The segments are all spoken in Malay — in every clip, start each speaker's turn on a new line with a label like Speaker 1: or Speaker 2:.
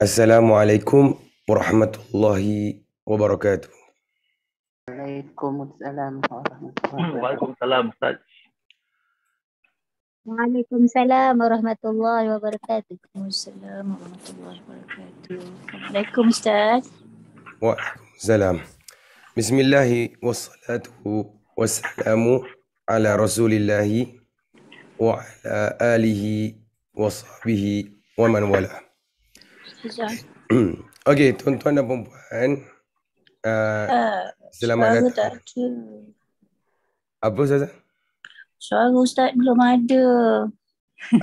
Speaker 1: السلام عليكم ورحمة الله وبركاته
Speaker 2: وعليكم السلام ورحمة الله وعليكم السلام أستاذ وعليكم السلام ورحمة الله وبركاته وعليكم السلام ورحمة الله وبركاته وعليكم أستاذ
Speaker 1: وعليكم السلام بسم الله والصلاة والسلام على رسول الله وعلى آله وصحبه ومن والاه Okey, tuan-tuan dan perempuan. Uh, uh, selamat datang. Apa Ustaz? Suara
Speaker 2: Ustaz belum ada.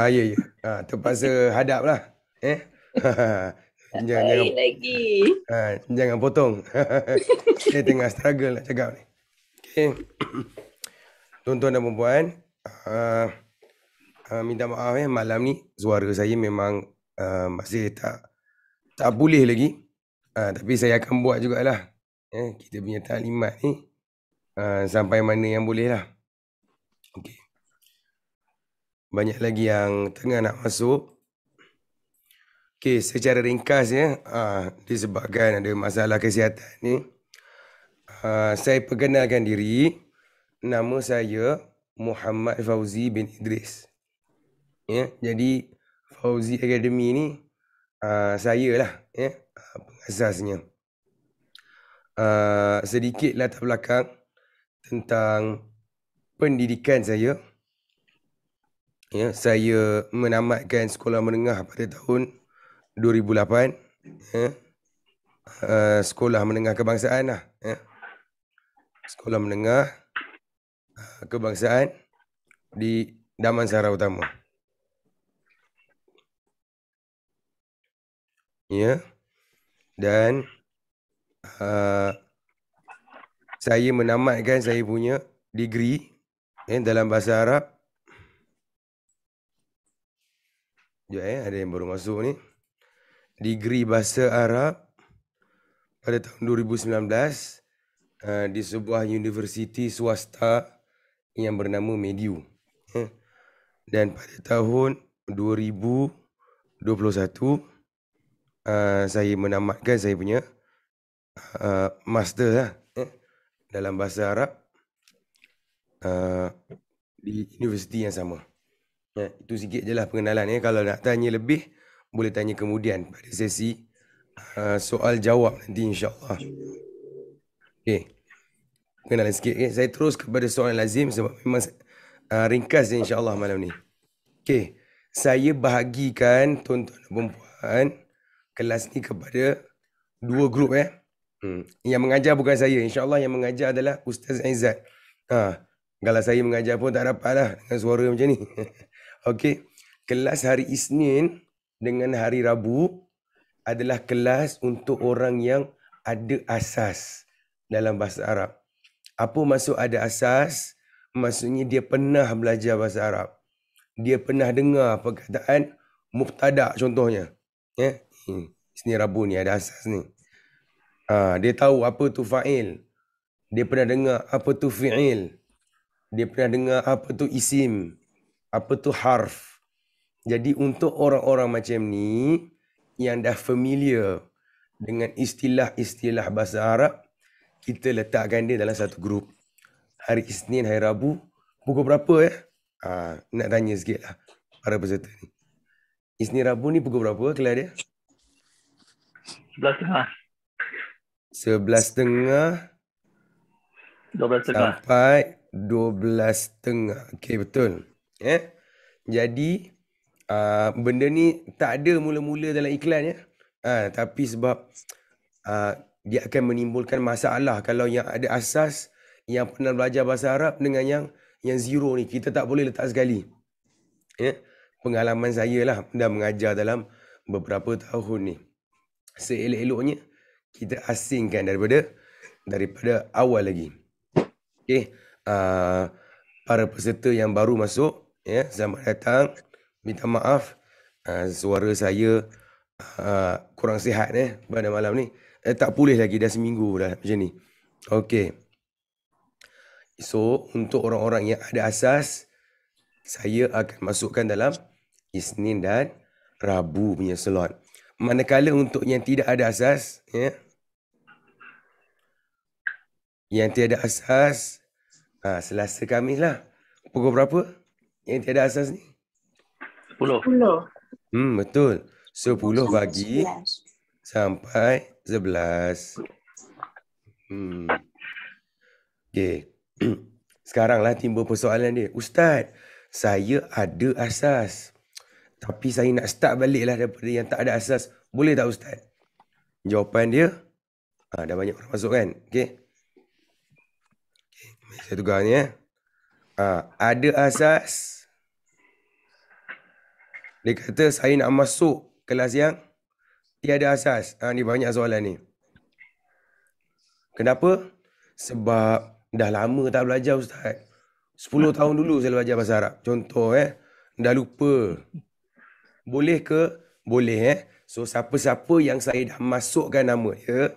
Speaker 1: Ah, ya, ya. Ah, terpaksa hadap lah, Eh? jangan, Baik jangan, lagi. Ah, jangan potong. Saya tengah struggle nak cakap ni. Okey, tuan-tuan dan perempuan. Uh, ah, uh, ah, minta maaf eh, malam ni suara saya memang uh, masih tak tak boleh lagi. Ha, tapi saya akan buat jugalah. Ya, kita punya taklimat ni. Ha, sampai mana yang boleh lah. Okay. Banyak lagi yang tengah nak masuk. Okay, secara ringkas ya. Ha, disebabkan ada masalah kesihatan ni. Ha, saya perkenalkan diri. Nama saya Muhammad Fauzi bin Idris. Ya, jadi Fauzi Academy ni Ah, saya lah ya yeah? pengasasnya uh, ah, sedikit latar belakang tentang pendidikan saya ya yeah, saya menamatkan sekolah menengah pada tahun 2008 ya yeah? Uh, sekolah menengah kebangsaan lah ya. sekolah menengah ah, kebangsaan di Damansara Utama ya dan uh, saya menamatkan saya punya degree eh, dalam bahasa Arab Jom, eh, ada yang baru masuk ni degree bahasa Arab pada tahun 2019 uh, di sebuah universiti swasta yang bernama Mediu eh. dan pada tahun 2021 uh, saya menamatkan saya punya uh, master lah eh, dalam bahasa Arab uh, di universiti yang sama. Eh, itu sikit je lah pengenalan. Eh. Kalau nak tanya lebih, boleh tanya kemudian pada sesi uh, soal jawab nanti insyaAllah. Okay. Kenalan sikit. Eh. Saya terus kepada soalan lazim sebab memang uh, ringkas insyaAllah malam ni. Okay. Saya bahagikan tuan-tuan dan perempuan kelas ni kepada dua grup eh. Hmm. Yang mengajar bukan saya. InsyaAllah yang mengajar adalah Ustaz Aizat. Ha. Kalau saya mengajar pun tak dapat lah dengan suara macam ni. Okey. Kelas hari Isnin dengan hari Rabu adalah kelas untuk orang yang ada asas dalam bahasa Arab. Apa maksud ada asas? Maksudnya dia pernah belajar bahasa Arab. Dia pernah dengar perkataan muqtada contohnya. Ya, Isni Rabu ni ada asas ni. Ha, dia tahu apa tu fa'il. Dia pernah dengar apa tu fi'il. Dia pernah dengar apa tu isim. Apa tu harf. Jadi untuk orang-orang macam ni yang dah familiar dengan istilah-istilah bahasa Arab, kita letakkan dia dalam satu grup. Hari Isnin, hari Rabu, pukul berapa ya? Ha, nak tanya sikit lah para peserta ni. Isnin Rabu ni pukul berapa kelar dia? Sebelas setengah. Sebelas setengah. Dua belas setengah. Sampai dua belas setengah. Okey, betul. Eh? Jadi, uh, benda ni tak ada mula-mula dalam iklan. Ya? Uh, tapi sebab uh, dia akan menimbulkan masalah kalau yang ada asas yang pernah belajar bahasa Arab dengan yang yang zero ni. Kita tak boleh letak sekali. Ya? Pengalaman saya lah dah mengajar dalam beberapa tahun ni seelok-eloknya kita asingkan daripada daripada awal lagi. Okey, uh, ah, para peserta yang baru masuk, ya, yeah, selamat datang. Minta maaf uh, suara saya uh, kurang sihat eh pada malam ni. Eh, tak pulih lagi dah seminggu dah macam ni. Okey. So, untuk orang-orang yang ada asas, saya akan masukkan dalam Isnin dan Rabu punya slot manakala untuk yang tidak ada asas ya yang tiada asas ha, selasa kamis lah pukul berapa yang tiada asas ni 10 10 hmm betul 10 pagi sampai 11 hmm Okay. Sekarang lah timbul persoalan dia ustaz saya ada asas tapi saya nak start lah daripada yang tak ada asas. Boleh tak Ustaz? Jawapan dia, ha, dah banyak orang masuk kan? Okay. okay. Saya tukar ni ya. Ha, ada asas. Dia kata saya nak masuk kelas yang tiada asas. Ha, ni banyak soalan ni. Kenapa? Sebab dah lama tak belajar Ustaz. 10 tahun dulu saya belajar bahasa Arab. Contoh eh. Dah lupa. Boleh ke? Boleh eh. So siapa-siapa yang saya dah masukkan nama dia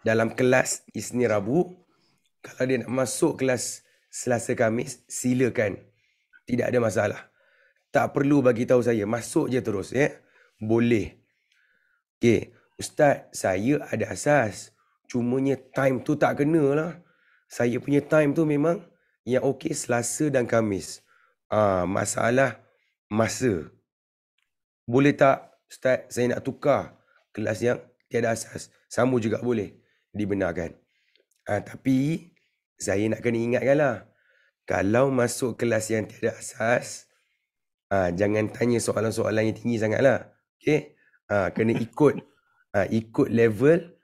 Speaker 1: dalam kelas Isnin Rabu, kalau dia nak masuk kelas Selasa Kamis, silakan. Tidak ada masalah. Tak perlu bagi tahu saya, masuk je terus ya. Eh? Boleh. Okey, ustaz, saya ada asas. cuma nya time tu tak kenalah. Saya punya time tu memang yang okey Selasa dan Kamis. Ah, masalah masa. Boleh tak Ustaz saya nak tukar kelas yang tiada asas. Sama juga boleh dibenarkan. Ha, tapi saya nak kena ingatkanlah. Kalau masuk kelas yang tiada asas, ha, jangan tanya soalan-soalan yang tinggi sangatlah. Okay? Ha, ah, kena ikut ha, ikut level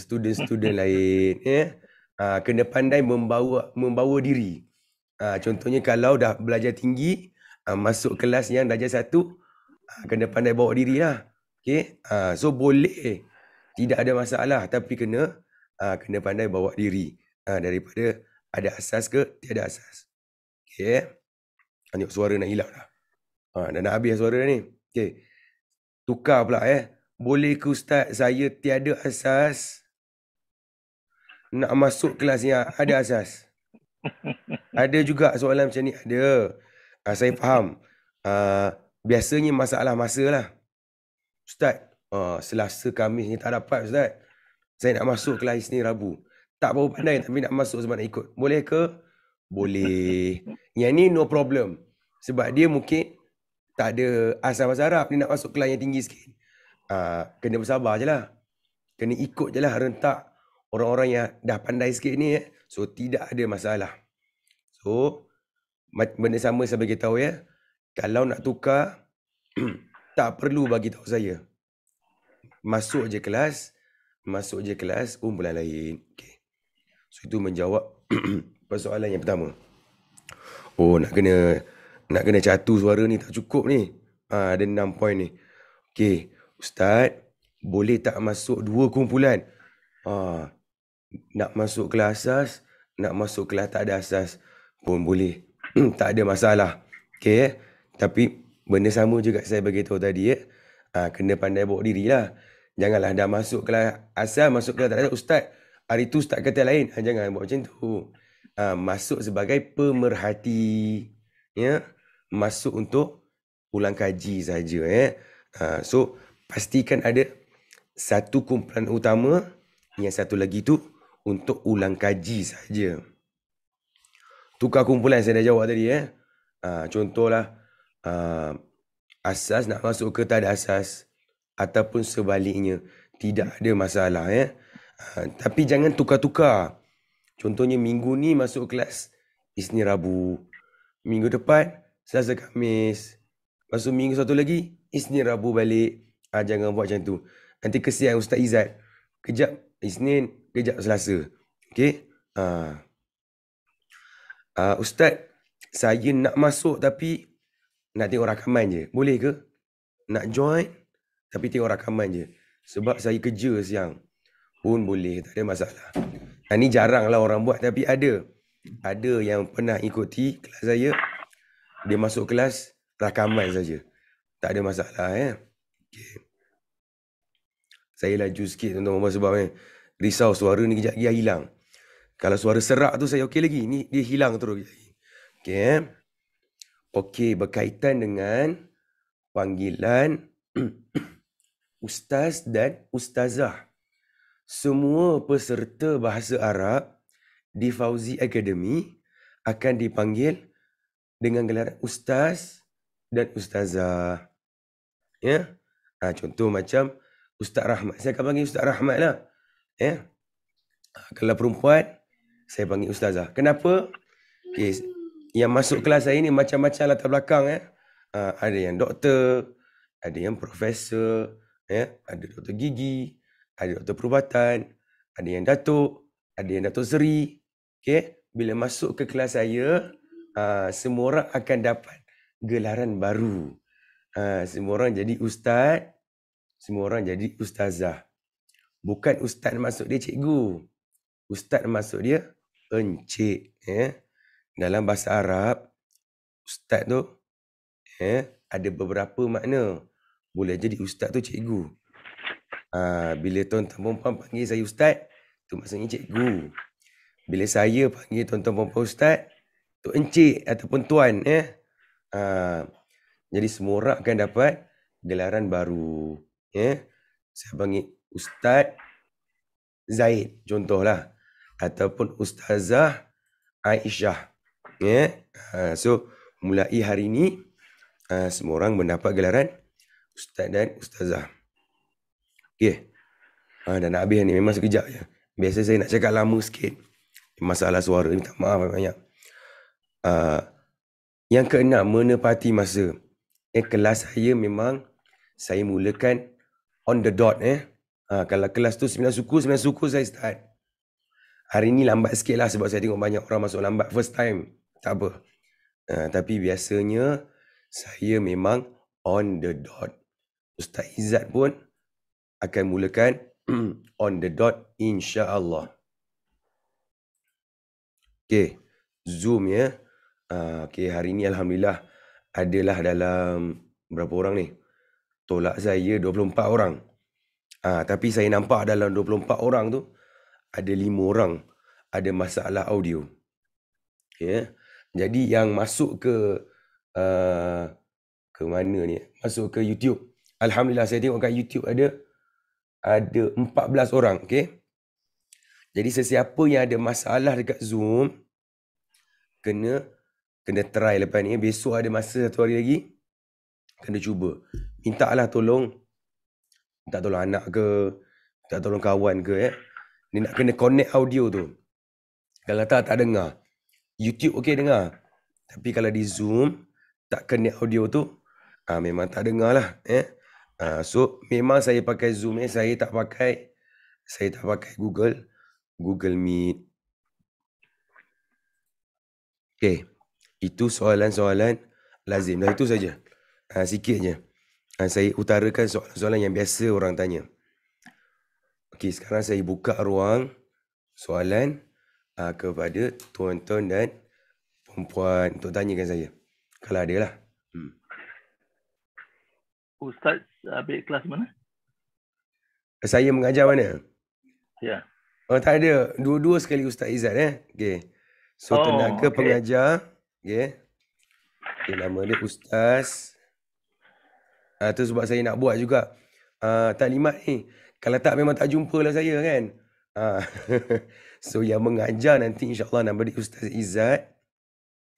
Speaker 1: student-student lain. Yeah? Ya. Ha, kena pandai membawa membawa diri. Ha, contohnya kalau dah belajar tinggi, ha, masuk kelas yang darjah satu, Ah, kena pandai bawa diri lah. Okay? Ha, ah, so boleh. Tidak ada masalah. Tapi kena ha, kena pandai bawa diri. Ha, daripada ada asas ke tiada asas. Okay? Eh? Tengok suara nak hilang lah. Ha, dah nak habis suara ni. Okay. Tukar pula eh. Boleh ke Ustaz saya tiada asas nak masuk kelas yang ada asas? Ada juga soalan macam ni. Ada. Ha, saya faham. Uh, biasanya masalah masa lah. Ustaz, uh, selasa Khamis ni tak dapat Ustaz. Saya nak masuk kelas Isnin Rabu. Tak berapa pandai tapi nak masuk sebab nak ikut. Boleh ke? Boleh. Yang ni no problem. Sebab dia mungkin tak ada asal bahasa Arab. Dia nak masuk kelas yang tinggi sikit. Uh, kena bersabar je lah. Kena ikut je lah rentak orang-orang yang dah pandai sikit ni. Eh. So, tidak ada masalah. So, benda sama sampai kita tahu ya kalau nak tukar tak perlu bagi tahu saya masuk je kelas masuk je kelas kumpulan lain Okay, so itu menjawab persoalan yang pertama oh nak kena nak kena catu suara ni tak cukup ni ha, ada enam point ni Okay, ustaz boleh tak masuk dua kumpulan ha, nak masuk kelas asas nak masuk kelas tak ada asas pun boleh tak ada masalah Okay. Eh? Tapi benda sama juga saya beritahu tadi ya. Ha, kena pandai bawa diri lah. Janganlah dah masuk kelas asal, masuk ke tak ada ustaz. Hari tu ustaz kata lain. Ha, jangan buat macam tu. Ha, masuk sebagai pemerhati. Ya? Masuk untuk ulang kaji saja. Ya? Ha, so, pastikan ada satu kumpulan utama yang satu lagi tu untuk ulang kaji saja. Tukar kumpulan saya dah jawab tadi. Ya? Ha, contohlah, uh, asas nak masuk ke tak ada asas ataupun sebaliknya tidak ada masalah ya. Uh, tapi jangan tukar-tukar. Contohnya minggu ni masuk kelas Isnin Rabu. Minggu depan Selasa Khamis. Lepas tu minggu satu lagi Isnin Rabu balik. Uh, jangan buat macam tu. Nanti kesian Ustaz Izzat. Kejap Isnin, kejap Selasa. Okey? Uh, uh, Ustaz, saya nak masuk tapi nak tengok rakaman je. Boleh ke? Nak join tapi tengok rakaman je. Sebab saya kerja siang. Pun boleh, tak ada masalah. Dan ni jaranglah orang buat tapi ada. Ada yang pernah ikuti kelas saya. Dia masuk kelas rakaman saja. Tak ada masalah eh. Okay. Saya laju sikit tuan-tuan sebab eh. Risau suara ni kejap lagi hilang. Kalau suara serak tu saya okey lagi. Ni dia hilang terus. Okay. Eh? Okey, berkaitan dengan panggilan ustaz dan ustazah. Semua peserta bahasa Arab di Fauzi Academy akan dipanggil dengan gelaran ustaz dan ustazah. Ya. Ha, contoh macam Ustaz Rahmat. Saya akan panggil Ustaz Rahmat lah. Ya. Ha, kalau perempuan, saya panggil Ustazah. Kenapa? Okay yang masuk kelas saya ni macam-macam latar belakang eh. Uh, ada yang doktor, ada yang profesor, ya, eh? ada doktor gigi, ada doktor perubatan, ada yang datuk, ada yang datuk seri. Okey, bila masuk ke kelas saya, uh, semua orang akan dapat gelaran baru. Uh, semua orang jadi ustaz, semua orang jadi ustazah. Bukan ustaz masuk dia cikgu. Ustaz masuk dia encik, ya. Eh? dalam bahasa Arab ustaz tu eh ada beberapa makna boleh jadi ustaz tu cikgu ha, bila tuan-tuan perempuan panggil saya ustaz tu maksudnya cikgu bila saya panggil tuan-tuan perempuan ustaz tu encik ataupun tuan eh ha, jadi semua orang akan dapat gelaran baru eh saya panggil ustaz Zaid contohlah ataupun ustazah Aisyah Yeah. Ya. Uh, so, mulai hari ini, uh, ah, semua orang mendapat gelaran Ustaz dan Ustazah. Okay. Uh, ah, dah nak habis ni, memang sekejap je. Biasa saya nak cakap lama sikit. Masalah suara ni, tak maaf banyak. Uh, yang keenam, menepati masa. Eh, kelas saya memang saya mulakan on the dot eh. Ha, kalau kelas tu sembilan suku, sembilan suku saya start. Hari ni lambat sikit lah sebab saya tengok banyak orang masuk lambat first time. Tak apa. Uh, tapi biasanya saya memang on the dot. Ustaz Izzat pun akan mulakan on the dot insya-Allah. Okay. Zoom ya. Uh, ah, okay. Hari ni Alhamdulillah adalah dalam berapa orang ni? Tolak saya 24 orang. Ah, uh, tapi saya nampak dalam 24 orang tu ada 5 orang ada masalah audio. Ya. Yeah. Jadi yang masuk ke uh, ke mana ni? Masuk ke YouTube. Alhamdulillah saya tengok kat YouTube ada ada 14 orang, okey. Jadi sesiapa yang ada masalah dekat Zoom kena kena try lepas ni. Besok ada masa satu hari lagi kena cuba. Mintalah tolong minta tolong anak ke, minta tolong kawan ke eh. Ni nak kena connect audio tu. Kalau tak tak dengar. YouTube okey dengar. Tapi kalau di Zoom tak kena audio tu ah memang tak dengar lah eh. Uh, so memang saya pakai Zoom ni eh. saya tak pakai saya tak pakai Google Google Meet. Okay, Itu soalan-soalan lazim. Dah itu saja. Ah sikit je. Uh, ah, saya utarakan soalan-soalan yang biasa orang tanya. Okay, sekarang saya buka ruang soalan uh, kepada tuan-tuan dan perempuan untuk tanyakan saya. Kalau ada lah. Hmm.
Speaker 2: Ustaz ambil kelas mana?
Speaker 1: Saya mengajar mana? Ya. Oh tak ada. Dua-dua sekali Ustaz Izzat eh. Okay. So oh, tenaga okay. pengajar. Okay. okay. Nama dia Ustaz. Uh, tu sebab saya nak buat juga. Uh, ah, taklimat ni. Kalau tak memang tak jumpa lah saya kan. Uh, So yang mengajar nanti insyaAllah nama dia Ustaz Izzat.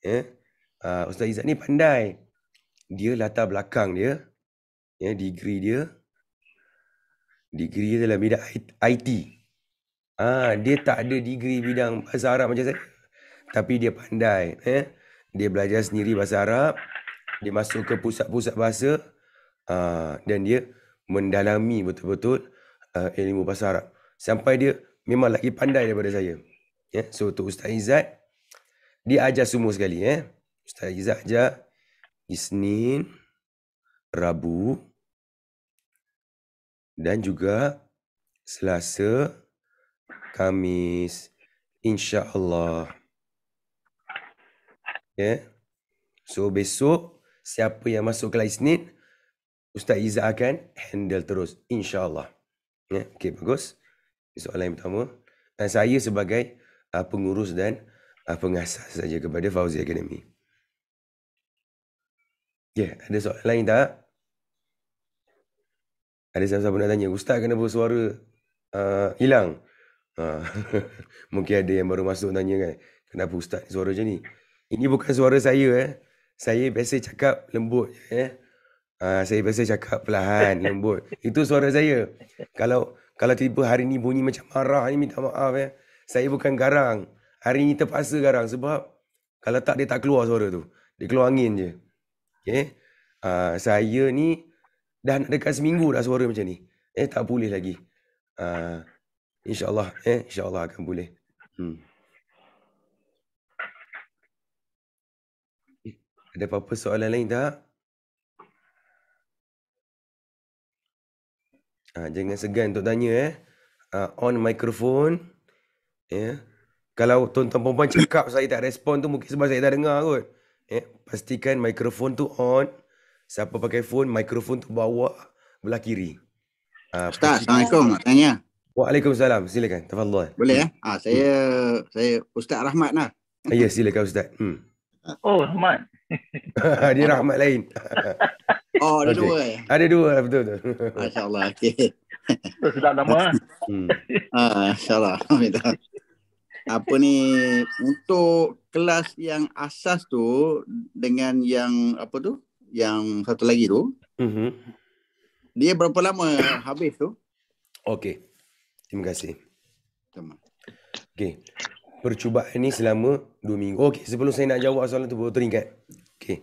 Speaker 1: Yeah. Ya, uh, Ustaz Izzat ni pandai. Dia latar belakang dia. yeah, degree dia. Degree dia dalam bidang IT. Ah, uh, dia tak ada degree bidang bahasa Arab macam saya. Tapi dia pandai. Ya. Yeah. Dia belajar sendiri bahasa Arab. Dia masuk ke pusat-pusat bahasa. Uh, dan dia mendalami betul-betul uh, ilmu bahasa Arab. Sampai dia memang lagi pandai daripada saya. Ya, yeah? so tu Ustaz Izzat dia ajar semua sekali eh. Ustaz Izzat ajar Isnin, Rabu dan juga Selasa, Kamis, insya-Allah. Ya. Yeah? So besok siapa yang masuk kelas Isnin, Ustaz Izzat akan handle terus insya-Allah. Ya, yeah? okey bagus soalan yang pertama dan eh, saya sebagai uh, pengurus dan uh, pengasas saja kepada Fauzi Academy. Ya, yeah, ada soalan lain tak? Ada siapa-siapa nak tanya, ustaz kenapa suara uh, hilang? Uh, mungkin ada yang baru masuk tanya kan, kenapa ustaz suara macam ni? Ini bukan suara saya eh. Saya biasa cakap lembut eh. Uh, saya biasa cakap perlahan, lembut. Itu suara saya. Kalau kalau tiba hari ni bunyi macam marah ni minta maaf eh. Saya bukan garang. Hari ni terpaksa garang sebab kalau tak dia tak keluar suara tu. Dia keluar angin je. Okay. Uh, ah, saya ni dah nak dekat seminggu dah suara macam ni. Eh tak boleh lagi. Uh, InsyaAllah. Eh, InsyaAllah akan boleh. Hmm. Eh, ada apa-apa soalan lain tak? Ha, jangan segan untuk tanya eh. Ha, on microphone. Ya. Yeah. Kalau tuan-tuan perempuan cakap saya tak respon tu mungkin sebab saya tak dengar kot. Ya. Yeah. Pastikan microphone tu on. Siapa pakai phone, microphone tu bawa belah kiri. Ha, Ustaz, pasti... Assalamualaikum. Nak tanya. Waalaikumsalam. Silakan. Tafadullah. Boleh eh? Hmm. Ha, saya saya Ustaz Rahmat lah. Ya, yeah, silakan Ustaz. Hmm.
Speaker 2: Oh, Rahmat.
Speaker 1: Ha, dia Rahmat lain. Oh, ada okay. dua eh? Ada dua, betul-betul. MasyaAllah, okey. Sedap nama lah. Hmm. Ah, InsyaAllah.
Speaker 2: Apa ni, untuk kelas yang asas tu dengan yang apa tu, yang satu lagi tu, mm-hmm. dia berapa lama
Speaker 1: habis tu? Okey, terima kasih. Terima Okey, percubaan ni selama dua minggu. Okey, sebelum saya nak jawab soalan tu, boleh teringkat. Okey,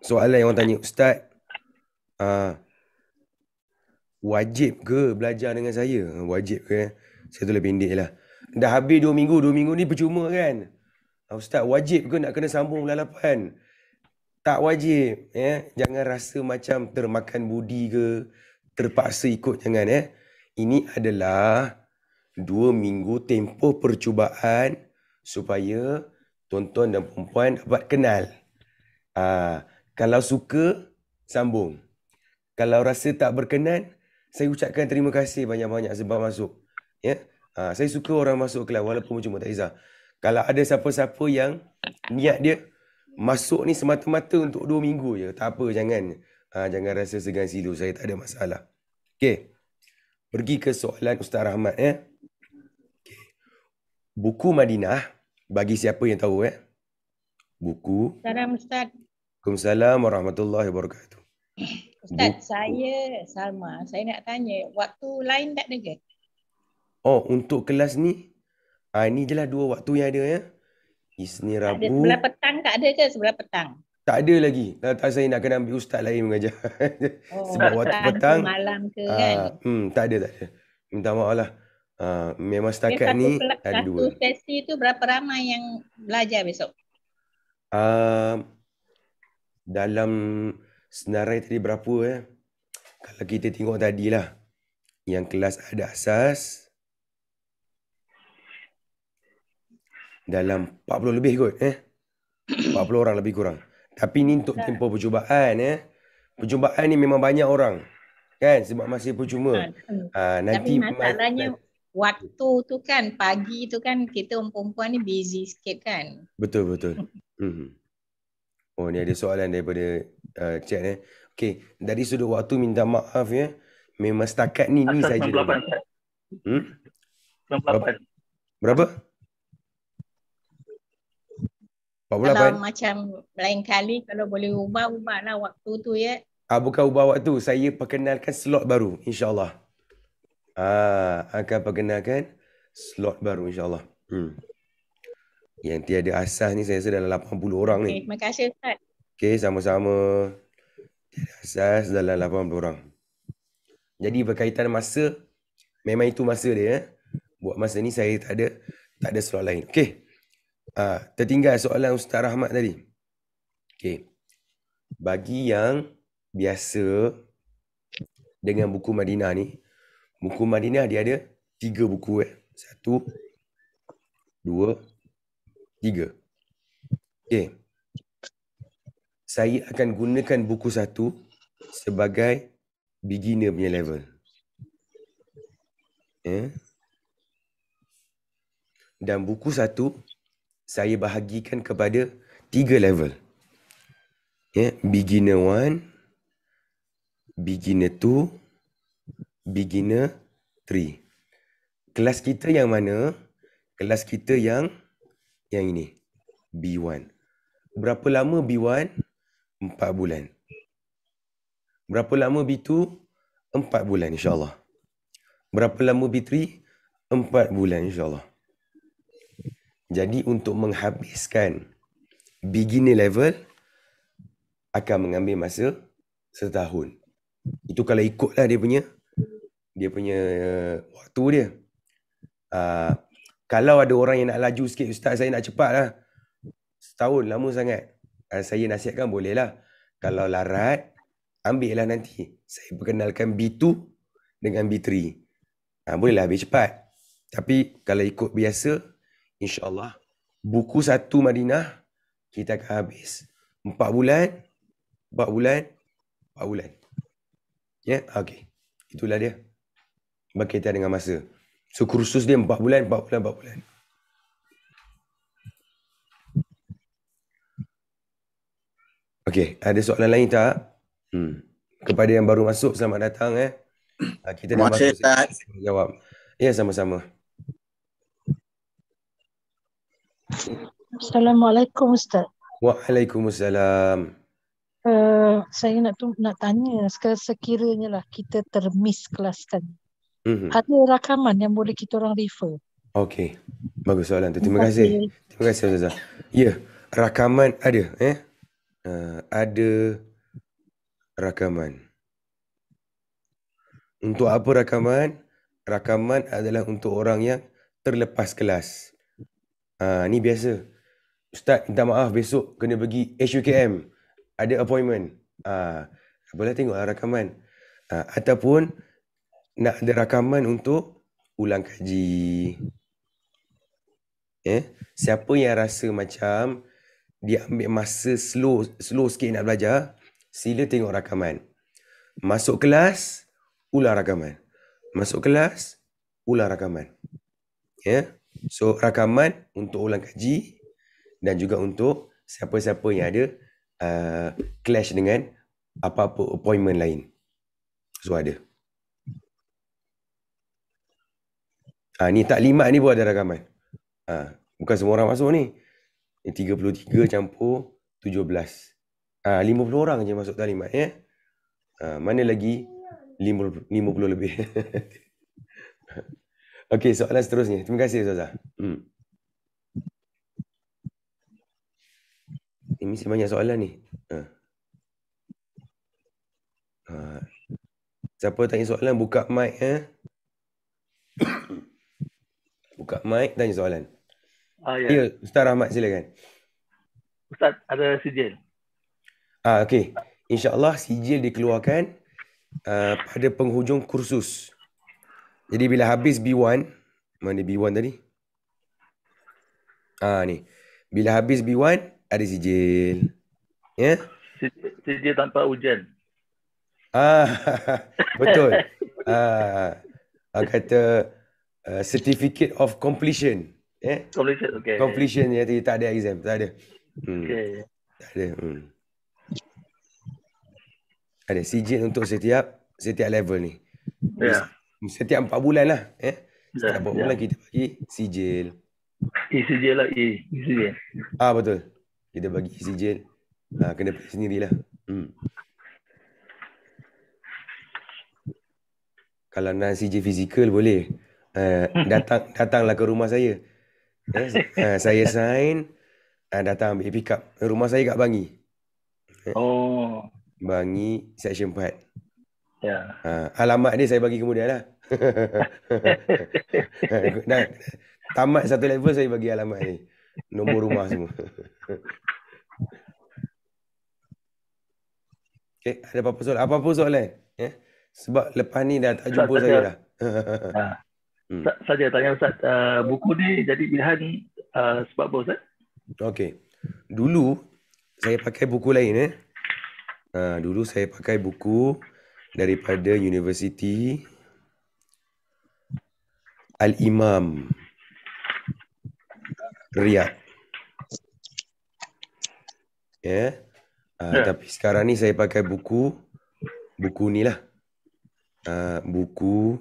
Speaker 1: soalan yang orang tanya, Ustaz, uh, wajib ke belajar dengan saya? Ha, wajib ke? Eh? Saya tu lebih pendek lah. Dah habis dua minggu, dua minggu ni percuma kan? Ah, ustaz, wajib ke nak kena sambung lalapan? Tak wajib. Ya? Eh? Jangan rasa macam termakan budi ke, terpaksa ikut. Jangan ya. Eh? Ini adalah dua minggu tempoh percubaan supaya tuan-tuan dan perempuan dapat kenal. Uh, kalau suka, sambung. Kalau rasa tak berkenan, saya ucapkan terima kasih banyak-banyak sebab masuk. Ya. Ha, saya suka orang masuk kelas walaupun cuma tak izah. Kalau ada siapa-siapa yang niat dia masuk ni semata-mata untuk dua minggu je. Tak apa, jangan. Ha, jangan rasa segan silu. Saya tak ada masalah. Okey. Pergi ke soalan Ustaz Rahmat. Ya. Okay. Buku Madinah, bagi siapa yang tahu. Eh, Buku.
Speaker 2: Salam Ustaz.
Speaker 1: Waalaikumsalam warahmatullahi wabarakatuh.
Speaker 2: Ustaz, Buku. saya Salma. Saya nak tanya, waktu lain tak ada ke?
Speaker 1: Oh, untuk kelas ni? Ah, ini je lah dua waktu yang ada ya. Isni Rabu. Ada sebelah
Speaker 2: petang tak ada ke sebelah petang?
Speaker 1: Tak ada lagi. Tak, tak saya nak kena ambil ustaz lain mengajar. Oh, Sebab waktu petang. Ke
Speaker 2: malam ke ah, kan?
Speaker 1: Hmm, tak ada, tak ada. Minta maaf lah. Uh, memang setakat ni ada satu dua. Satu
Speaker 2: sesi tu berapa ramai yang belajar besok?
Speaker 1: Uh, dalam senarai tadi berapa eh? Kalau kita tengok tadi lah. Yang kelas ada asas. Dalam 40 lebih kot eh. 40 orang lebih kurang. Tapi ni untuk tempoh percubaan eh. Percubaan ni memang banyak orang. Kan sebab masih percuma. Ha, nanti Tapi masalahnya
Speaker 2: waktu tu kan pagi tu kan kita perempuan ni busy sikit kan.
Speaker 1: Betul betul. Hmm. Oh ni ada soalan daripada Uh, chat eh. Okey, dari sudut waktu minta maaf ya. Memang setakat ni ni saja. 98. Hmm? Berapa? Kalau
Speaker 2: macam lain kali kalau boleh ubah ubahlah waktu tu ya.
Speaker 1: Ah bukan ubah waktu, saya perkenalkan slot baru insyaallah. Ah akan perkenalkan slot baru insyaallah. Hmm. Yang tiada asas ni saya rasa dalam 80 orang ni. Okey,
Speaker 2: terima kasih Ustaz.
Speaker 1: Okay, sama-sama. Asas dalam lapan orang. Jadi berkaitan masa, memang itu masa dia. Eh? Buat masa ni saya tak ada tak ada soalan lain. Okay. Ha, ah, tertinggal soalan Ustaz Rahmat tadi. Okay. Bagi yang biasa dengan buku Madinah ni, buku Madinah dia ada tiga buku. Eh? Satu, dua, tiga. Okay saya akan gunakan buku satu sebagai beginner punya level. Eh? Dan buku satu saya bahagikan kepada tiga level. Eh? Beginner one, beginner two, beginner three. Kelas kita yang mana? Kelas kita yang yang ini. B1. Berapa lama B1? Empat bulan. Berapa lama B2? Empat bulan insyaAllah. Berapa lama B3? Empat bulan insyaAllah. Jadi untuk menghabiskan beginner level akan mengambil masa setahun. Itu kalau ikutlah dia punya dia punya uh, waktu dia. Uh, kalau ada orang yang nak laju sikit, ustaz saya nak cepat lah. Setahun lama sangat. Ah, saya nasihatkan bolehlah Kalau hmm. larat, ambil lah nanti. Saya perkenalkan B2 dengan B3. Ha, ah, boleh lah lebih cepat. Tapi kalau ikut biasa, insyaAllah buku satu Madinah, kita akan habis. Empat bulan, empat bulan, empat bulan. Ya, yeah? okey. Itulah dia. Berkaitan dengan masa. So kursus dia empat bulan, empat bulan, empat bulan. Okey, ada soalan lain tak? Hmm. Kepada yang baru masuk, selamat datang eh. Ah, kita dah masuk. Tak. Jawab. Ya, sama-sama.
Speaker 2: Assalamualaikum Ustaz.
Speaker 1: Waalaikumsalam.
Speaker 2: Uh, saya nak tu nak tanya sekarang sekiranya lah kita termis kelaskan. Mm-hmm. Ada rakaman yang boleh kita orang refer.
Speaker 1: Okey. Bagus soalan tu. Terima, Terima kasih. Terima kasih Ustaz. Ya, rakaman ada eh uh, ada rakaman. Untuk apa rakaman? Rakaman adalah untuk orang yang terlepas kelas. Uh, ni biasa. Ustaz, minta maaf besok kena pergi HUKM. Ada appointment. Uh, boleh tengoklah rakaman. Uh, ataupun nak ada rakaman untuk ulang kaji. Eh? Siapa yang rasa macam dia ambil masa slow slow sikit nak belajar, sila tengok rakaman. Masuk kelas, ulang rakaman. Masuk kelas, ulang rakaman. Ya. Yeah? So rakaman untuk ulang kaji dan juga untuk siapa-siapa yang ada uh, clash dengan apa-apa appointment lain. So ada. Ah ha, ni taklimat ni pun ada rakaman. Ah ha, bukan semua orang masuk ni. Yang 33 campur 17. Ah ha, 50 orang je masuk talimat ya. Ha, mana lagi 50, 50 lebih. Okey, soalan seterusnya. Terima kasih Ustazah. Hmm. Ini mesti banyak soalan ni. Ha. Ha. Siapa tanya soalan buka mic eh? Buka mic tanya soalan. Ah, ya. ya, Ustaz Rahmat silakan. Ustaz, ada sijil. Ah, okey. Insya Allah sijil dikeluarkan uh, pada penghujung kursus. Jadi bila habis B1, mana B1 tadi? Ah ni. Bila habis B1 ada sijil. Ya? Yeah? Sijil tanpa ujian. Ah betul. ah, ah kata uh, certificate of completion. Eh? Completion,
Speaker 2: okay. Completion,
Speaker 1: jadi tak ada exam, tak ada. Hmm. Okay. Tak ada. Hmm. Ada sijil untuk setiap setiap level ni. Yeah. Setiap empat bulan lah. Eh? Ya, setiap empat yeah. bulan kita bagi sijil. E sijil lah, E, e sijil. Ah betul. Kita bagi e sijil. Ah, ha, kena pilih sendirilah. Hmm. Kalau nak sijil fizikal boleh. Uh, datang datanglah ke rumah saya. Eh, saya sign uh, datang ambil pick up. Rumah saya kat Bangi. Eh,
Speaker 2: oh.
Speaker 1: Bangi section 4. Ya. Yeah. Uh, alamat ni saya bagi kemudianlah. nah, eh, tamat satu level saya bagi alamat ni. Nombor rumah semua. okay, eh, ada apa-apa soalan? Apa-apa soalan? Eh? Sebab lepas ni dah tak jumpa tak saya dah. Ha. Ustaz, hmm. saja tanya Ustaz, uh, buku ni jadi pilihan uh, sebab apa Ustaz? Okey. Dulu saya pakai buku lain eh. Uh, dulu saya pakai buku daripada universiti Al Imam Riyadh. Ya. Yeah. Uh, ya. yeah. Tapi sekarang ni saya pakai buku buku ni lah. Uh, buku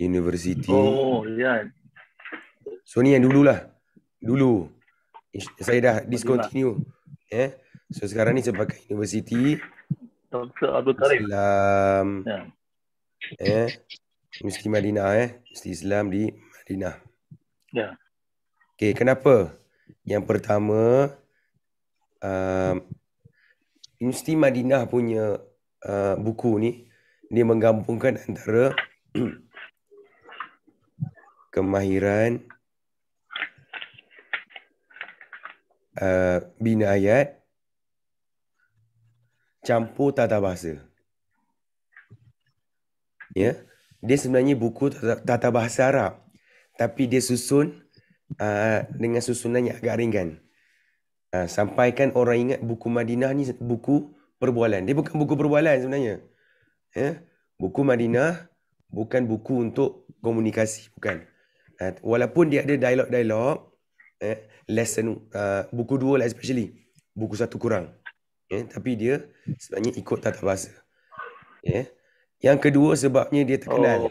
Speaker 1: University. Oh, ya. So ni yang dululah. Dulu. Saya dah discontinue. Ya. Eh? So sekarang ni saya pakai University. Dr. Abdul Karim. Islam. Ya. Eh? Mesti Madinah eh. Mesti Islam di Madinah. Ya. Okay, kenapa? Yang pertama, uh, um, Mesti Madinah punya uh, buku ni, dia menggabungkan antara kemahiran uh, bina ayat campur tata bahasa. Ya, yeah? dia sebenarnya buku tata bahasa Arab tapi dia susun uh, dengan susunannya agak ringan. Uh, sampaikan orang ingat buku Madinah ni buku perbualan. Dia bukan buku perbualan sebenarnya. Ya, yeah? buku Madinah bukan buku untuk komunikasi, bukan. Eh, walaupun dia ada dialog-dialog, eh, lesson uh, buku dua lah especially. Buku satu kurang. Eh, tapi dia sebenarnya ikut tata bahasa. Eh. Yang kedua sebabnya dia terkenal. Oh,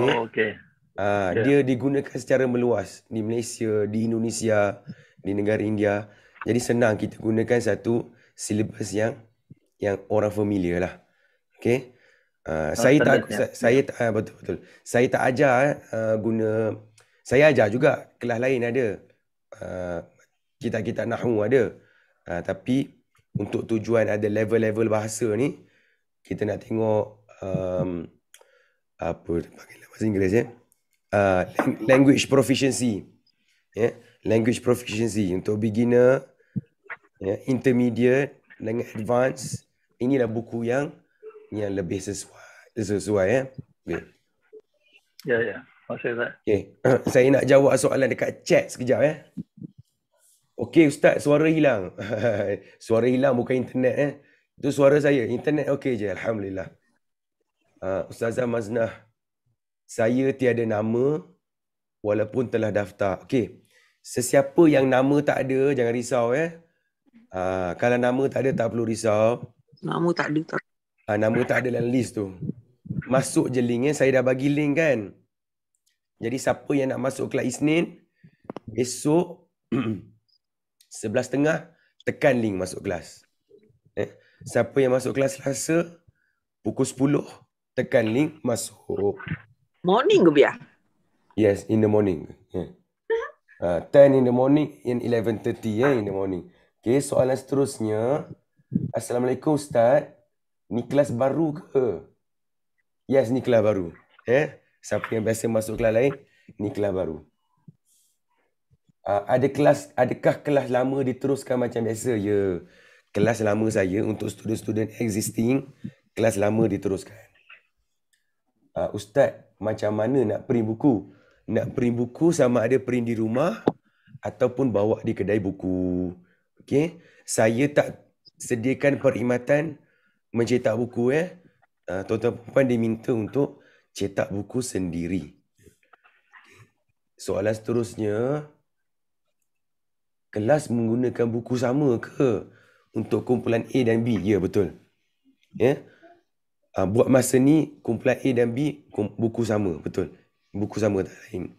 Speaker 1: okay. Oh, okay. Uh, yeah. Dia digunakan secara meluas di Malaysia, di Indonesia, di negara India. Jadi senang kita gunakan satu syllabus yang yang orang familiar lah. Okay. Ah, ah, saya tak ya. saya tak uh, betul betul. Saya tak ajar uh, guna saya ajar juga kelas lain ada. kita uh, kita nahwu ada. Uh, tapi untuk tujuan ada level-level bahasa ni kita nak tengok um, apa panggil bahasa Inggeris ya? Uh, language proficiency. Ya, yeah? language proficiency untuk beginner yeah? intermediate dengan advance inilah buku yang yang lebih sesuai. This is who I am. Yeah.
Speaker 2: Yeah, yeah. I'll say Okay.
Speaker 1: Ya, ya. saya nak jawab soalan dekat chat sekejap eh. Okay, Ustaz, suara hilang. suara hilang bukan internet eh. Itu suara saya. Internet okey je, Alhamdulillah. Uh, Ustazah Maznah, saya tiada nama walaupun telah daftar. Okey, sesiapa yang nama tak ada, jangan risau eh. Uh, kalau nama tak ada, tak perlu risau. Nama tak ada. Ah, Uh, nama tak ada dalam list tu masuk je link kan. Saya dah bagi link kan. Jadi siapa yang nak masuk kelas Isnin, esok besok 11.30 tekan link masuk kelas. Eh? Siapa yang masuk kelas selasa, pukul sepuluh tekan link masuk. Morning ke biar? Yes, in the morning. Yeah. Uh, 10 in the morning and 11.30 yeah, in the morning. Okay, soalan seterusnya. Assalamualaikum Ustaz. Ni kelas baru ke? Yes, ni kelas baru. Eh, siapa yang biasa masuk kelas lain, ni kelas baru. Uh, ada kelas, adakah kelas lama diteruskan macam biasa? Ya. Kelas lama saya untuk student-student existing, kelas lama diteruskan. Uh, Ustaz, macam mana nak print buku? Nak print buku sama ada print di rumah ataupun bawa di kedai buku. Okay, Saya tak sediakan perkhidmatan mencetak buku ya. Eh? uh, tuan-tuan perempuan diminta untuk cetak buku sendiri. Soalan seterusnya, kelas menggunakan buku sama ke untuk kumpulan A dan B? Ya, betul. Ya. Yeah? Uh, buat masa ni kumpulan A dan B buku sama, betul. Buku sama tak lain.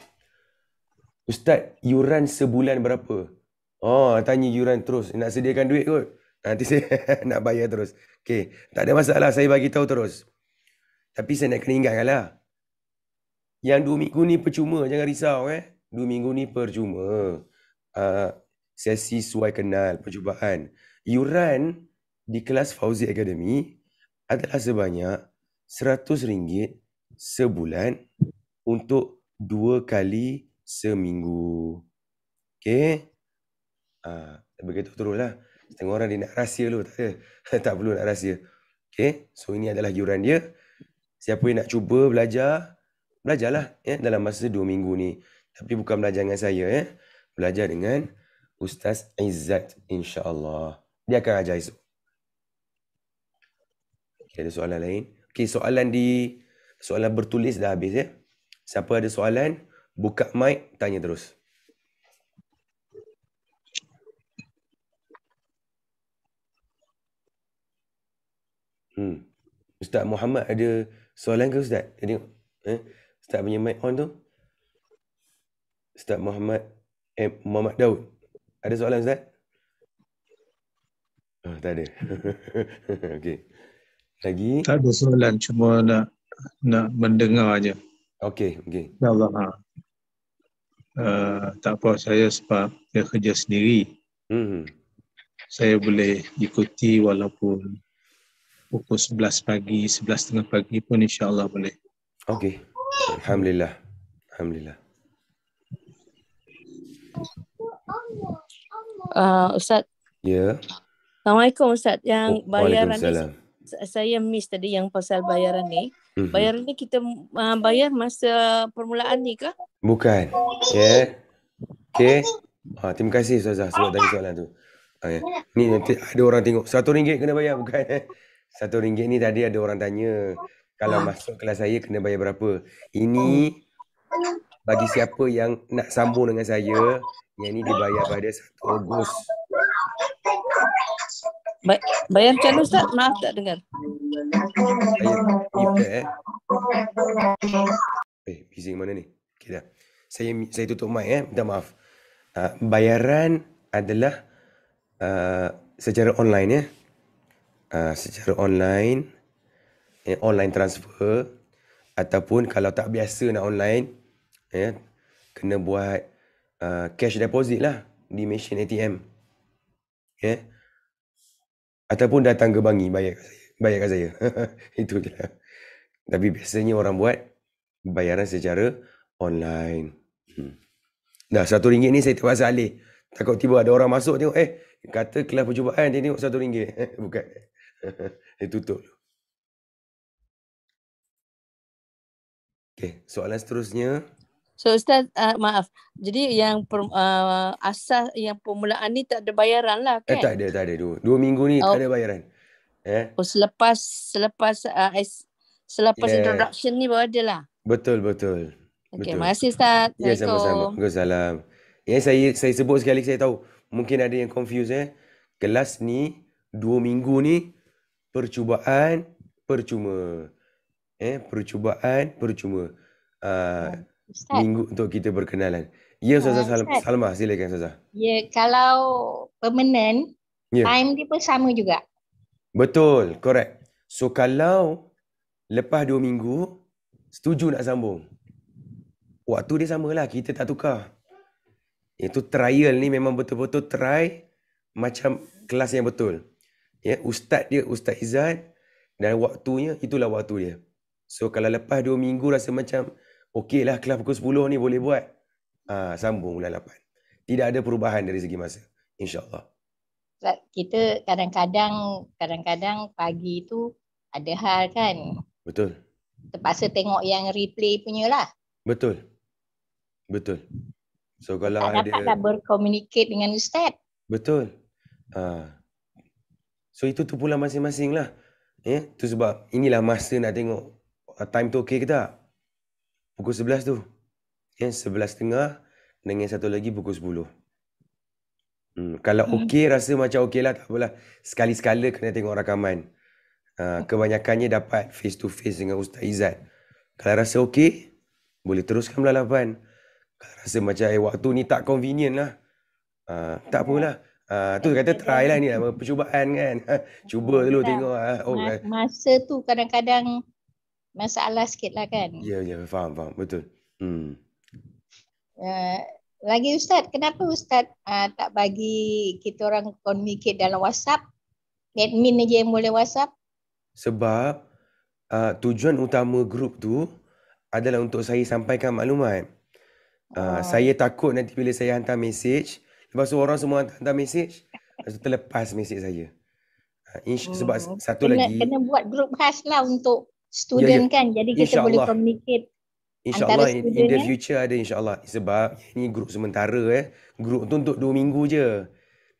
Speaker 1: Ustaz, yuran sebulan berapa? Oh, tanya yuran terus. Nak sediakan duit kot. Nanti saya nak bayar terus. Okey, tak ada masalah saya bagi tahu terus. Tapi saya nak kena ingatkanlah. Yang dua minggu ni percuma, jangan risau eh. Dua minggu ni percuma. Uh, sesi suai kenal, percubaan. Yuran di kelas Fauzi Academy adalah sebanyak RM100 sebulan untuk dua kali seminggu. Okey? Uh, ah, begitu teruslah. Tengok orang dia nak rahsia dulu. Tak, tak perlu nak rahsia. Okay. So ini adalah yuran dia. Siapa yang nak cuba belajar, belajarlah ya, dalam masa dua minggu ni. Tapi bukan belajar dengan saya. Ya. Belajar dengan Ustaz Izzat insyaAllah. Dia akan ajar esok. Okay, ada soalan lain? Okay, soalan di soalan bertulis dah habis ya. Siapa ada soalan, buka mic, tanya terus. Hmm. Ustaz Muhammad ada soalan ke Ustaz? Tadi eh? Ustaz punya mic on tu. Ustaz Muhammad eh, Muhammad Daud. Ada soalan Ustaz? Oh, tak ada. Okey. Lagi? Tak ada soalan. Cuma nak nak mendengar aja. Okey. Okay. Ya Allah. Ha. Uh, tak apa. Saya sebab saya kerja sendiri. Hmm, hmm. Saya boleh ikuti walaupun pukul 11 pagi, 11.30 pagi pun insya Allah boleh. Okey. Alhamdulillah. Alhamdulillah.
Speaker 2: Uh, Ustaz. Ya. Yeah. Assalamualaikum Ustaz. Yang oh, bayaran ni, saya miss tadi yang pasal bayaran ni. Mm-hmm. Bayaran ni kita uh, bayar masa permulaan ni ke?
Speaker 1: Bukan. Yeah. Okay. Ha, terima kasih Ustazah sebab tanya soalan tu. Ha, ya. Ni nanti ada orang tengok. Satu ringgit kena bayar bukan? Satu ringgit ni tadi ada orang tanya kalau ya. masuk kelas saya kena bayar berapa. Ini ya. bagi siapa yang nak sambung dengan saya yang ini dibayar pada 1 Ogos.
Speaker 2: Ba bayar macam mana Ustaz? Maaf tak dengar. Bayar
Speaker 1: IPA eh. Eh, bising mana ni? Okay, dah. Saya, saya tutup mic eh. Minta maaf. Uh, bayaran adalah uh, secara online ya. Eh? Ah, secara online eh, online transfer ataupun kalau tak biasa nak online eh, kena buat uh, cash deposit lah di mesin ATM eh? ataupun datang ke bangi bayar bayar kat saya. itu je lah tapi biasanya orang buat bayaran secara online hmm. dah satu ringgit ni saya terpaksa alih takut tiba ada orang masuk tengok eh kata kelas percubaan dia tengok satu ringgit bukan Itu tutup dulu. Okay, soalan seterusnya.
Speaker 2: So Ustaz, uh, maaf. Jadi yang per, uh, asas yang permulaan ni tak ada bayaran lah eh, kan? Eh, tak ada,
Speaker 1: tak ada. Dua, dua minggu ni oh. tak ada oh. bayaran. Eh?
Speaker 2: Oh, selepas selepas uh, selepas yeah. introduction ni baru ada lah.
Speaker 1: Betul, betul. Okay, terima
Speaker 2: kasih Ustaz. Ya, sama-sama.
Speaker 1: Waalaikumsalam. Ya, saya saya sebut sekali saya tahu. Mungkin ada yang confuse eh. Kelas ni, dua minggu ni, percubaan percuma. Eh, percubaan percuma. Uh, minggu untuk kita berkenalan. Ya, Ustazah Sal- Salma. Silakan, Ustazah.
Speaker 2: Ya, kalau permanent, ya. time dia pun sama juga.
Speaker 1: Betul, correct. So, kalau lepas dua minggu, setuju nak sambung. Waktu dia samalah, kita tak tukar. Itu trial ni memang betul-betul try macam kelas yang betul ya ustaz dia ustaz Izzat dan waktunya itulah waktu dia so kalau lepas 2 minggu rasa macam okeylah kelas pukul 10 ni boleh buat ha, sambung bulan 8 tidak ada perubahan dari segi masa insyaallah
Speaker 2: kita kadang-kadang kadang-kadang pagi tu ada hal kan betul terpaksa tengok yang replay punya lah
Speaker 1: betul betul so kalau tak ada dapat dah
Speaker 2: berkomunikasi dengan ustaz
Speaker 1: betul ha. So itu tu pula masing-masing lah. eh? tu sebab inilah masa nak tengok uh, time tu okey ke tak. Pukul 11 tu. Ya, eh? 11.30 dengan satu lagi pukul sepuluh. Hmm, kalau hmm. okey rasa macam okey lah tak apalah. Sekali-sekala kena tengok rakaman. Ha, kebanyakannya dapat face to face dengan Ustaz Izzat. Kalau rasa okey, boleh teruskan belah 8. Kalau rasa macam eh, waktu ni tak convenient lah. Ha, tak apalah. Yeah. Ah, tu dia kata try lah ni lah, percubaan kan. Ha, cuba dulu tak. tengok. Ha. Oh, Ma- eh.
Speaker 2: masa tu kadang-kadang masalah sikit lah kan.
Speaker 1: Ya, yeah, ya. Yeah, faham, faham. Betul. Hmm.
Speaker 2: Uh, lagi Ustaz, kenapa Ustaz uh, tak bagi kita orang communicate dalam WhatsApp? Admin aja yang boleh WhatsApp?
Speaker 1: Sebab uh, tujuan utama grup tu adalah untuk saya sampaikan maklumat. Uh, oh. Saya takut nanti bila saya hantar message, Lepas semua orang semua hantar, hantar mesej. Lepas tu terlepas mesej saya. Ha, insya, hmm. Oh. Sebab satu kena, lagi. Kena
Speaker 2: buat grup khas lah untuk student ya, ya. kan. Jadi insya kita Allah. boleh communicate.
Speaker 1: InsyaAllah in, in the eh? future ada insyaAllah. Sebab ini grup sementara eh. Grup tu untuk dua minggu je.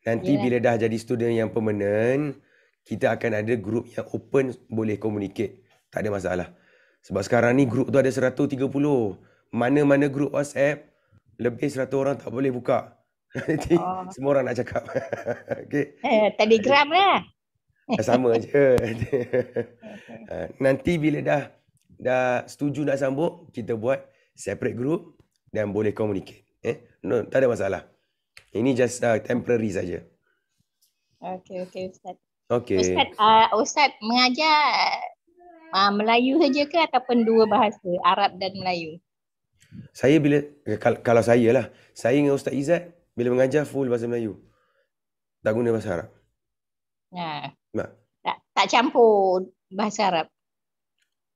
Speaker 1: Nanti yeah. bila dah jadi student yang permanent. Kita akan ada grup yang open boleh communicate. Tak ada masalah. Sebab sekarang ni grup tu ada 130. Mana-mana grup WhatsApp. Lebih 100 orang tak boleh buka. Nanti oh. semua orang nak cakap. okay.
Speaker 2: Eh, telegram
Speaker 1: lah. Eh, sama je. Eh, nanti bila dah dah setuju nak sambung, kita buat separate group dan boleh communicate. Eh? No, tak ada masalah. Ini just uh, temporary saja.
Speaker 2: Okay, okay Ustaz. Okay. Ustaz, uh, Ustaz mengajar uh, Melayu saja ke ataupun dua bahasa, Arab dan Melayu?
Speaker 1: Saya bila, kalau, kalau saya lah, saya dengan Ustaz Izzat, bila mengajar full bahasa Melayu. Tak guna bahasa Arab. Nah. Ya. Tak?
Speaker 2: tak tak campur bahasa Arab.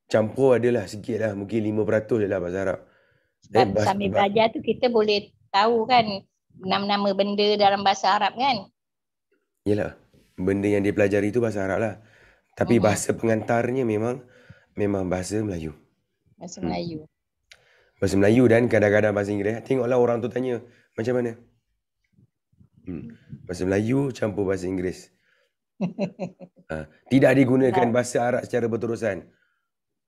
Speaker 1: Campur adalah sikit lah. Mungkin 5% je lah bahasa Arab. Eh, Sebab bahasa, sambil belajar
Speaker 2: tu kita boleh tahu kan nama-nama benda dalam bahasa Arab kan?
Speaker 1: Yelah. Benda yang dia pelajari tu bahasa Arab lah. Tapi hmm. bahasa pengantarnya memang memang bahasa Melayu.
Speaker 2: Bahasa hmm. Melayu. Hmm.
Speaker 1: Bahasa Melayu dan kadang-kadang bahasa Inggeris. Tengoklah orang tu tanya macam mana. Hmm. Bahasa Melayu campur bahasa Inggeris. Ha. Tidak digunakan bahasa Arab secara berterusan.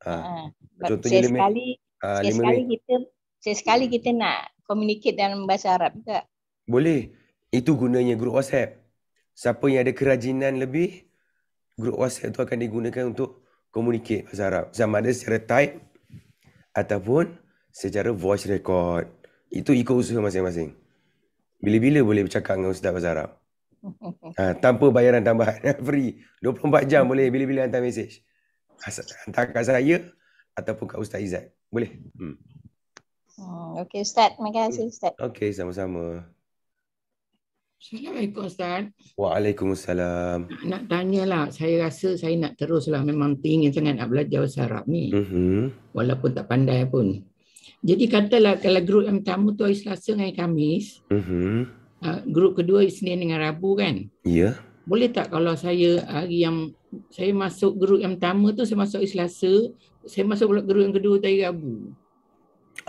Speaker 1: Ha. ha.
Speaker 2: Contohnya ha, lima sekali, ha, lima sekali kita saya sekali kita nak communicate dalam bahasa Arab juga.
Speaker 1: Boleh. Itu gunanya grup WhatsApp. Siapa yang ada kerajinan lebih, grup WhatsApp itu akan digunakan untuk communicate bahasa Arab. Sama ada secara type ataupun secara voice record. Itu ikut usaha masing-masing bila-bila boleh bercakap dengan Ustaz Bahasa Arab. Ha, tanpa bayaran tambahan. Free. 24 jam boleh bila-bila hantar mesej. Hantar kat saya ataupun kat Ustaz Izzat. Boleh? Hmm.
Speaker 2: hmm okay Ustaz. Terima kasih hmm. Ustaz.
Speaker 1: Okay sama-sama. Assalamualaikum Ustaz. Waalaikumsalam.
Speaker 2: Nak, nak lah. Saya rasa saya nak teruslah. Memang ingin sangat nak belajar Bahasa Arab ni.
Speaker 1: Mm-hmm.
Speaker 2: Walaupun tak pandai pun. Jadi katalah kalau grup yang pertama tu hari Selasa dengan Khamis.
Speaker 1: Mm-hmm. Uh,
Speaker 2: grup kedua Isnin dengan Rabu kan? Ya. Yeah. Boleh tak kalau saya hari yang saya masuk grup yang pertama tu saya masuk hari Selasa, saya masuk pula grup yang kedua tu hari Rabu.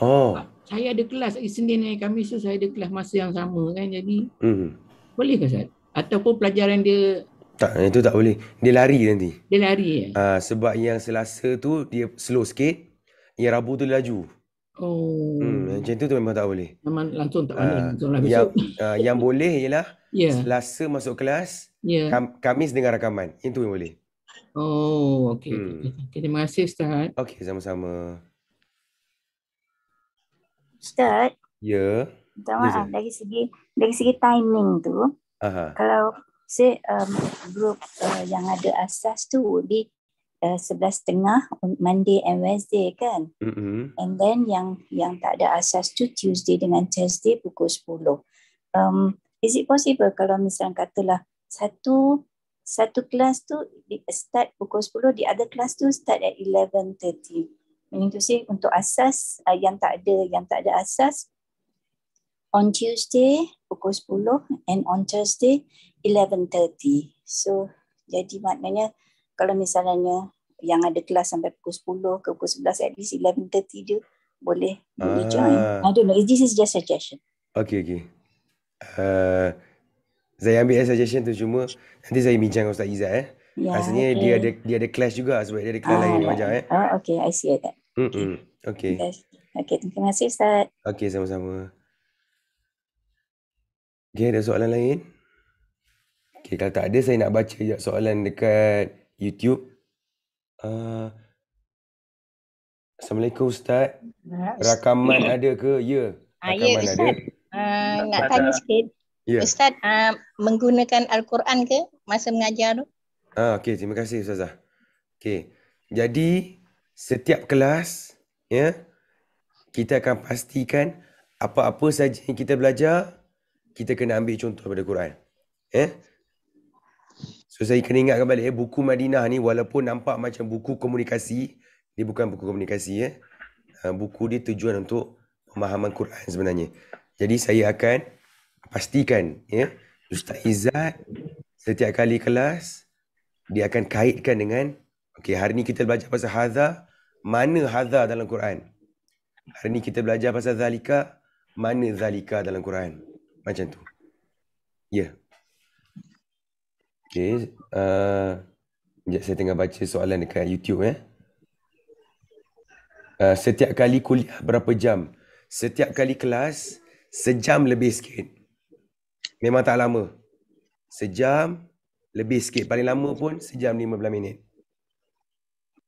Speaker 2: Oh. Uh, saya ada kelas Isnin dengan Khamis tu saya ada kelas masa yang sama kan jadi. Mm-hmm. Boleh ke Ustaz? Ataupun pelajaran dia
Speaker 1: tak, itu tak boleh. Dia lari nanti. Dia lari ya? Uh, sebab yang selasa tu dia slow sikit. Yang rabu tu dia laju.
Speaker 2: Hmm, oh. Hmm,
Speaker 1: macam tu tu memang tak boleh.
Speaker 2: Memang langsung tak boleh. Uh, yang,
Speaker 1: uh, yang boleh ialah yeah. selasa masuk kelas, yeah. kam, Kamis dengar rakaman. Itu yang boleh.
Speaker 2: Oh,
Speaker 1: okey. Hmm. Okay, terima kasih Ustaz. Okey, sama-sama. Ustaz. Ya. Yeah.
Speaker 2: Minta ya, maaf yeah. dari segi dari segi timing tu. Aha. Kalau say um, group uh, yang ada asas tu would Uh, sebelas setengah Monday and Wednesday kan mm-hmm. and then yang yang tak ada asas tu Tuesday dengan Thursday pukul sepuluh um, is it possible kalau misalnya katalah satu satu kelas tu di start pukul sepuluh di other kelas tu start at eleven thirty meaning to say untuk asas uh, yang tak ada yang tak ada asas on Tuesday pukul sepuluh and on Thursday eleven thirty so jadi maknanya kalau misalnya yang ada kelas sampai pukul 10 ke pukul 11 at least 11.30 dia boleh uh, join. I don't know. This is just suggestion.
Speaker 1: Okay, okay. Uh, saya ambil eh suggestion tu cuma nanti saya bincang dengan Ustaz Izzat eh. Yeah, Asalnya okay. dia ada dia ada clash juga sebab dia ada kelas ah, lain yeah. macam eh. Oh, okay, I see that. Mm -mm. Okay.
Speaker 2: Okay, terima kasih Ustaz.
Speaker 1: Okay, sama-sama. Okay, ada soalan lain? Okay, kalau tak ada saya nak baca je soalan dekat YouTube. Uh, Assalamualaikum Ustaz. Rakaman ya. ada ke? Ya. Ah, ya Rakaman ya, Ustaz. ada.
Speaker 2: Uh, nak tanya sikit. Ya. Ustaz, uh, menggunakan Al-Quran ke masa mengajar tu?
Speaker 1: Ah, okay, terima kasih Ustazah. Okay. Jadi, setiap kelas, ya, kita akan pastikan apa-apa saja yang kita belajar, kita kena ambil contoh daripada Quran. Eh? So saya kena ingatkan balik ya, buku Madinah ni walaupun nampak macam buku komunikasi, dia bukan buku komunikasi ya. Buku dia tujuan untuk pemahaman Quran sebenarnya. Jadi saya akan pastikan ya, Ustaz Izzat setiap kali kelas dia akan kaitkan dengan okay, hari ni kita belajar pasal hadza, mana hadza dalam Quran? Hari ni kita belajar pasal zalika, mana zalika dalam Quran? Macam tu. Ya, yeah. Okay. Uh, saya tengah baca soalan dekat YouTube. Eh. Uh, setiap kali kuliah berapa jam? Setiap kali kelas, sejam lebih sikit. Memang tak lama. Sejam lebih sikit. Paling lama pun sejam lima 15 minit.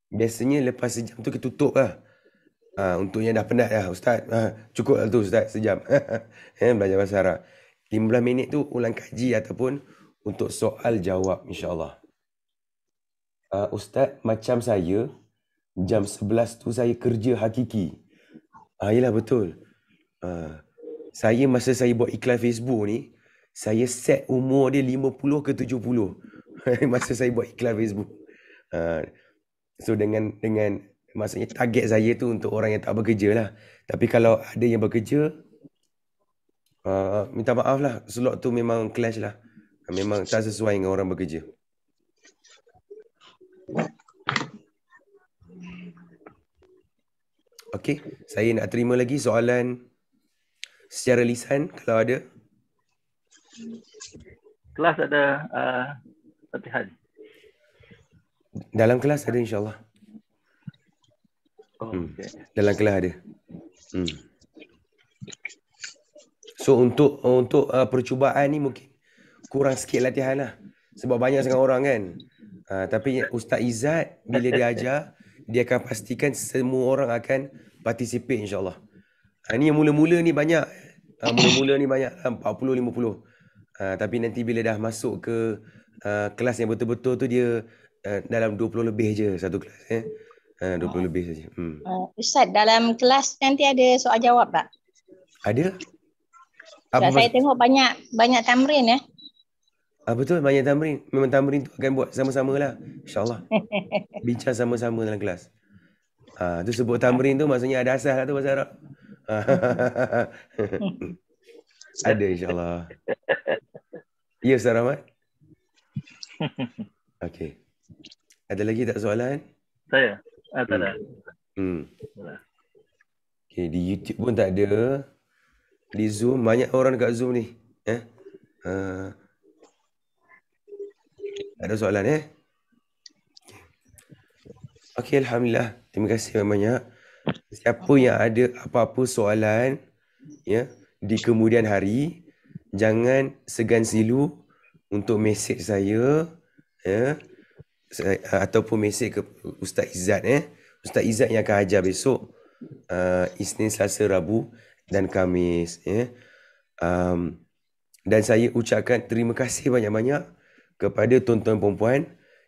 Speaker 1: Biasanya lepas sejam tu kita tutup lah. Ha, untuk yang dah penat lah Ustaz. Ha, cukup lah tu Ustaz sejam. ha, belajar bahasa Arab. 15 minit tu ulang kaji ataupun untuk soal jawab insyaallah. Uh, ustaz macam saya jam 11 tu saya kerja hakiki. Ah uh, betul. Uh, saya masa saya buat iklan Facebook ni saya set umur dia 50 ke 70 masa saya buat iklan Facebook. Uh, so dengan dengan maksudnya target saya tu untuk orang yang tak bekerja lah. Tapi kalau ada yang bekerja uh, minta maaf lah slot tu memang clash lah memang tak sesuai dengan orang bekerja. Okay, saya nak terima lagi soalan secara lisan kalau ada.
Speaker 2: Kelas ada uh, latihan.
Speaker 1: Dalam kelas ada insyaAllah. Oh, hmm. okay. Dalam kelas ada. Hmm. So untuk untuk uh, percubaan ni mungkin kurang sikit latihan lah. Sebab banyak sangat orang kan. Ha, tapi Ustaz Izzat bila dia ajar, dia akan pastikan semua orang akan participate insyaAllah. Ha, ni yang mula-mula ni banyak. Ha, mula-mula ni banyak ha, lah 40-50. Ha, tapi nanti bila dah masuk ke uh, kelas yang betul-betul tu dia uh, dalam 20 lebih je satu kelas. Eh? Ha, 20 oh. lebih saja. Hmm.
Speaker 2: Ustaz, dalam kelas nanti ada soal jawab tak?
Speaker 1: Ada. Apa saya
Speaker 2: tengok banyak banyak tamrin eh.
Speaker 1: Ah, betul, banyak tamrin. Memang tamrin tu akan buat sama-sama lah. InsyaAllah. Bincang sama-sama dalam kelas. Ah, tu sebut tamrin tu maksudnya ada asas lah tu pasal Arab. ada insyaAllah. Ya, Ustaz Rahmat? Okay. Ada lagi tak soalan?
Speaker 2: Saya. Ah, tak hmm. ada. Hmm. hmm.
Speaker 1: Okay, di YouTube pun tak ada. Di Zoom, banyak orang dekat Zoom ni. Eh? Uh, ada soalan eh? Okey, Alhamdulillah. Terima kasih banyak-banyak. Siapa yang ada apa-apa soalan ya di kemudian hari, jangan segan silu untuk mesej saya ya saya, ataupun mesej ke Ustaz Izzat eh. Ustaz Izzat yang akan ajar besok uh, Isnin, Selasa, Rabu dan Kamis ya. Um, dan saya ucapkan terima kasih banyak-banyak kepada tuan-tuan perempuan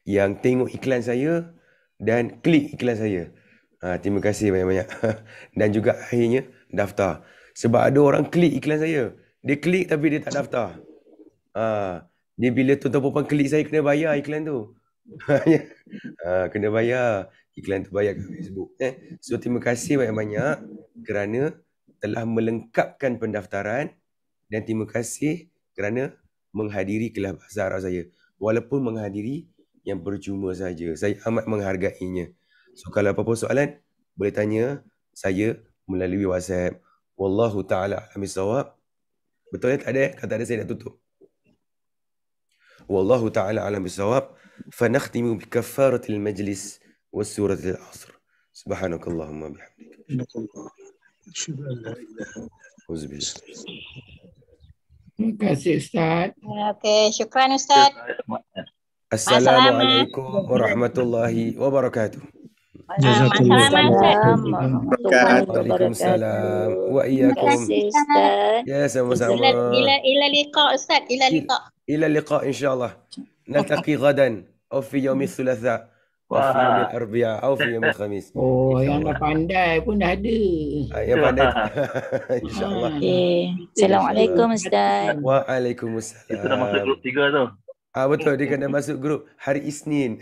Speaker 1: yang tengok iklan saya dan klik iklan saya. Ha, terima kasih banyak-banyak. Dan juga akhirnya daftar. Sebab ada orang klik iklan saya. Dia klik tapi dia tak daftar. Ha, dia bila tuan-tuan perempuan klik saya kena bayar iklan tu. Ha, kena bayar. Iklan tu bayar kat Facebook. Eh? So terima kasih banyak-banyak kerana telah melengkapkan pendaftaran dan terima kasih kerana menghadiri kelas bahasa Arab saya walaupun menghadiri yang percuma saja. Saya amat menghargainya. So kalau apa-apa soalan, boleh tanya saya melalui WhatsApp. Wallahu ta'ala alamisawab. Betul ya tak ada? Kalau tak ada saya dah tutup. Wallahu ta'ala alamisawab. Fanakhtimu bikaffaratil majlis wa suratil asr. Subhanakallahumma bihamdika. Subhanakallahumma bihamdika. Subhanakallahumma bihamdika.
Speaker 2: Terima kasih Ustaz. Okey, syukran Ustaz.
Speaker 1: Assalamualaikum warahmatullahi wabarakatuh. Assalamualaikum warahmatullahi wabarakatuh. Wa iyyakum. Ya sama-sama. Ila
Speaker 2: ila liqa Ustaz, ila liqa.
Speaker 1: Ila liqa insyaallah. Nantaqi gadan aw fi yawm ath-thulatha'. Wafi ah. yang arbia atau fi khamis. Oh, yang
Speaker 2: pandai pun dah ada. Ah, pandai.
Speaker 1: Insyaallah. allah ah. Okay.
Speaker 2: Assalamualaikum Ustaz.
Speaker 1: Waalaikumsalam. Itu dah masuk grup tiga tu. Ah betul dia kena masuk grup hari Isnin.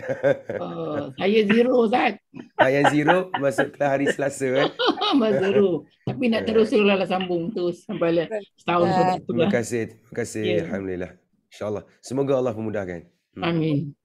Speaker 1: Oh, saya zero Ustaz. Ah zero masuk ke hari Selasa kan.
Speaker 2: Masuk zero. Tapi nak terus lah sambung terus sampai lah setahun tu. Terima eh.
Speaker 1: kasih. Terima kasih. Ya. Alhamdulillah. InsyaAllah. Semoga Allah memudahkan. Hmm. Amin.